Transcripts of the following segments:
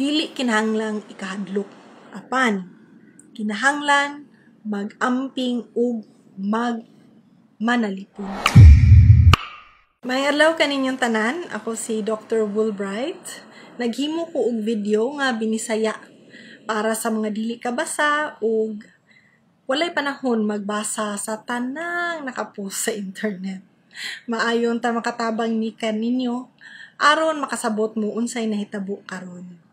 Dili kinahanglang ikahadlok. Apan, kinahanglan magamping ug mag manalipon. May adlaw kaninyong tanan. Ako si Dr. Woolbright. Naghimo ko og video nga binisaya para sa mga dili kabasa ug walay panahon magbasa sa tanang nakapos sa internet. Maayon ta makatabang ni kaninyo aron makasabot mo unsay nahitabo karon.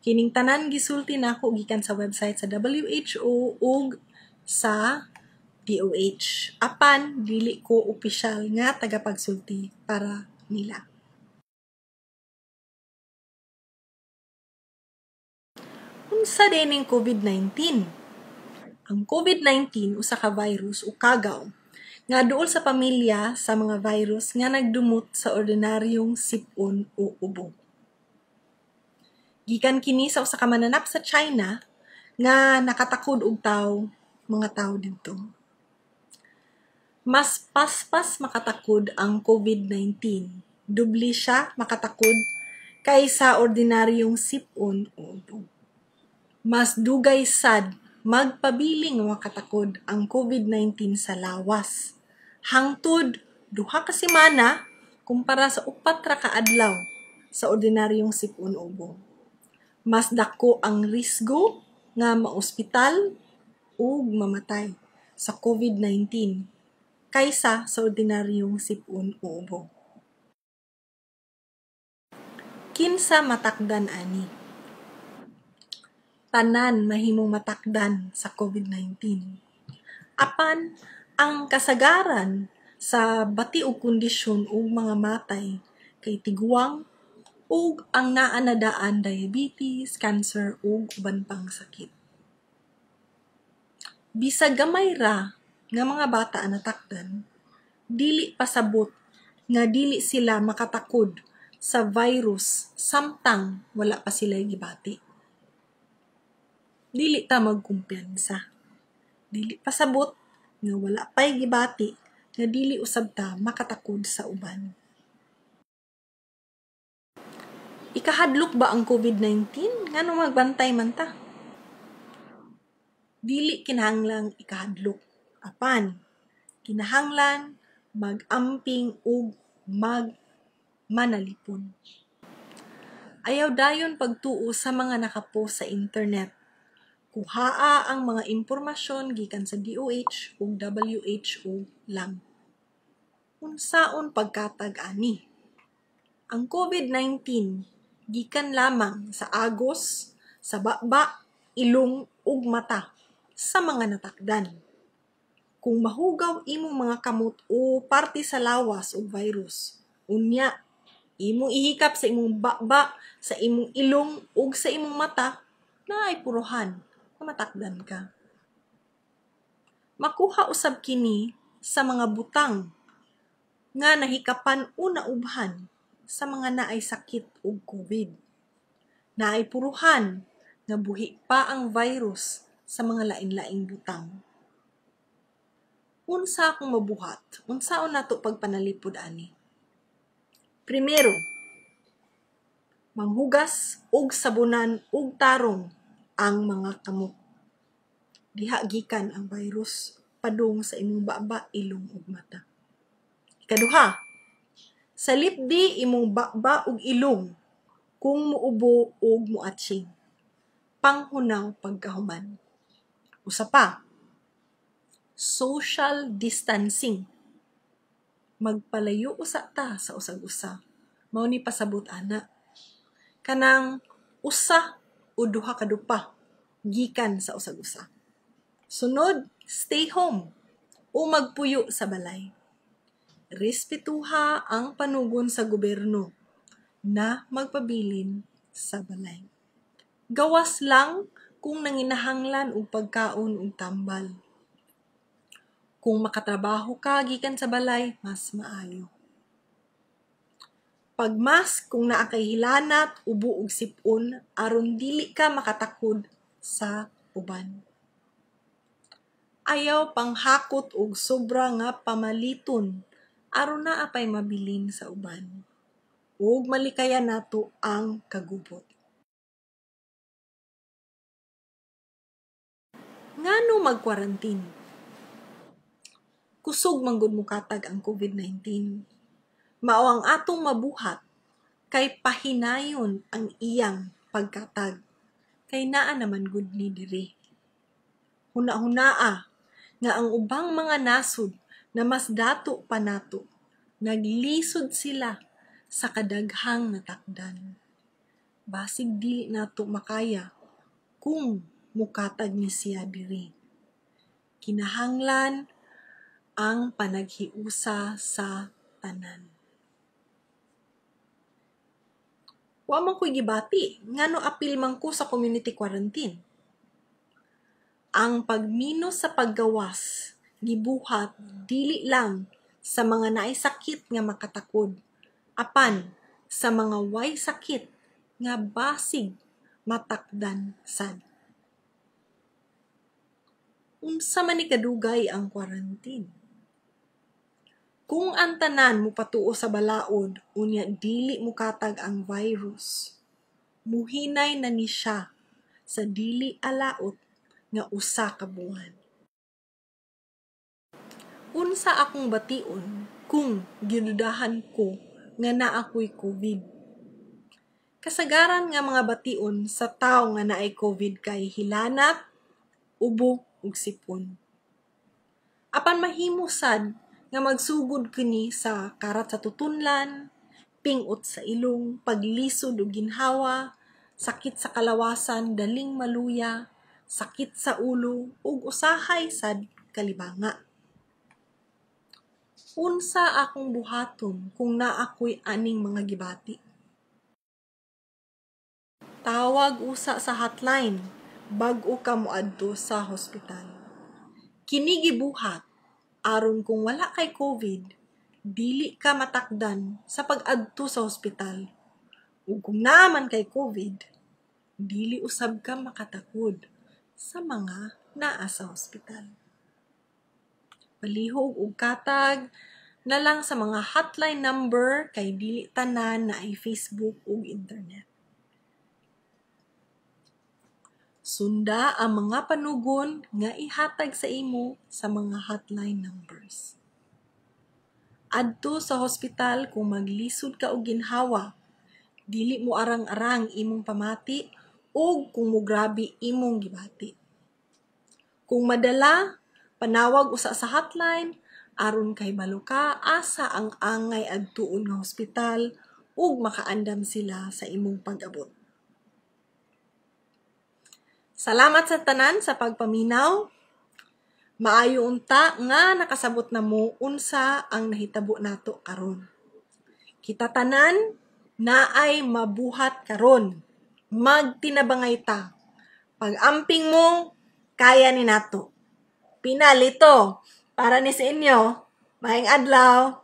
Kining tanan gisulti nako gikan sa website sa WHO ug sa DOH. Apan dili ko opisyal nga tagapagsulti para nila. Unsa dening COVID-19? Ang COVID-19 usa ka virus o kagaw nga duol sa pamilya sa mga virus nga nagdumot sa ordinaryong sipon o ubo. Gikan kini sa usa ka mananap sa China nga nakatakod og tao, mga tao didto. Mas paspas makatakod ang COVID-19. Dubli siya makatakod kaysa ordinaryong sipon o dug. Mas dugay sad magpabiling makatakod ang COVID-19 sa lawas. Hangtod duha ka semana kumpara sa upat ra ka adlaw sa ordinaryong sipon ubo mas dako ang risgo nga maospital ug mamatay sa COVID-19 kaysa sa ordinaryong sipon o ubo. Kinsa matakdan ani? Tanan mahimong matakdan sa COVID-19. Apan ang kasagaran sa bati og kondisyon ug mga matay kay tiguang ug ang naanadaan diabetes, cancer ug uban pang sakit. Bisa gamay ra nga mga bata natakdan, dili pasabot nga dili sila makatakod sa virus samtang wala pa sila gibati. Dili ta magkumpiyansa. Dili pasabot nga wala pa'y gibati nga dili usab ta makatakod sa uban. Ikahadlok ba ang COVID-19? Nga nung magbantay man ta? Dili kinahanglang ikahadlok. Apan, kinahanglan mag-amping ug mag manalipon. Ayaw dayon pagtuo sa mga nakapost sa internet. Kuhaa ang mga impormasyon gikan sa DOH ug WHO lang. Unsaon pagkatag ani? Ang COVID-19 gikan lamang sa agos, sa baba, ilong ug mata sa mga natakdan. Kung mahugaw imong mga kamot o parte sa lawas o virus, unya, imong ihikap sa imong baba, sa imong ilong ug sa imong mata, na ay puruhan na matakdan ka. Makuha usab kini sa mga butang nga nahikapan una ubhan sa mga naay sakit og COVID. Naay puruhan nga buhi pa ang virus sa mga lain-laing butang. Unsa akong mabuhat? Unsaon nato pagpanalipod ani? Primero, manghugas og sabunan ug tarong ang mga kamot. Dihagikan ang virus padung sa imong baba, ilong ug mata. Ikaduha, sa lipdi imong bakba og ilong kung muubo og muatsing. Panghunaw pagkahuman. Usa pa, social distancing. Magpalayo usa ta sa usag usa. Mao ni pasabot ana. Kanang usa o duha ka dupa gikan sa usag usa. Sunod, stay home o magpuyo sa balay respetuha ang panugon sa gobyerno na magpabilin sa balay. Gawas lang kung nanginahanglan og pagkaon ug tambal. Kung makatrabaho ka gikan sa balay, mas maayo. Pagmas kung naa kay hilanat, ubo og sipon aron dili ka makatakod sa uban. Ayaw panghakot og sobra nga pamaliton aron na apay mabilin sa uban. Ug malikayan nato ang kagubot. Ngano mag-quarantine? Kusog manggod mo katag ang COVID-19. Mao ang atong mabuhat kay pahinayon ang iyang pagkatag. Kay naa naman gud ni diri. Huna-hunaa ah, nga ang ubang mga nasod na mas dato pa nato. Naglisod sila sa kadaghang natakdan. Basig dili nato makaya kung mukatag ni siya diri. Kinahanglan ang panaghiusa sa tanan. Wa man ko'y gibati, ngano apil man ko sa community quarantine. Ang pagmino sa paggawas gibuhat dili lang sa mga naisakit nga makatakod apan sa mga way sakit nga basig matakdan sad unsa man ikadugay ang quarantine kung ang tanan mo patuo sa balaod unya dili mo katag ang virus muhinay na ni siya sa dili alaot nga usa ka buwan unsa akong bation kung ginudahan ko nga naa ko'y COVID. Kasagaran nga mga bation sa tao nga naay COVID kay hilanat, ubo ug sipon. Apan mahimo sad nga magsugod kini sa karat sa tutunlan, pingot sa ilong, paglisod ug ginhawa, sakit sa kalawasan, daling maluya, sakit sa ulo ug usahay sad kalibanga unsa akong buhaton kung naa aning mga gibati. Tawag usa sa hotline bag-o ka moadto sa hospital. Kini gibuhat aron kung wala kay COVID, dili ka matakdan sa pag-adto sa hospital. Ug kung naman kay COVID, dili usab ka makatakod sa mga naa sa hospital palihog ug katag na lang sa mga hotline number kay dili tanan na ay Facebook ug internet. Sunda ang mga panugon nga ihatag sa imo sa mga hotline numbers. Adto sa hospital kung maglisod ka og ginhawa, dili mo arang-arang imong pamati o kung mo grabe imong gibati. Kung madala, Panawag usa sa hotline, aron kay maluka asa ang angay adtuon nga hospital ug makaandam sila sa imong pag-abot. Salamat sa tanan sa pagpaminaw. Maayo unta nga nakasabot na mo unsa ang nahitabo nato karon. Kita tanan naay mabuhat karon. Magtinabangay ta. Pag-amping mo, kaya ni nato pinalito. Para ni sa inyo, maing adlaw,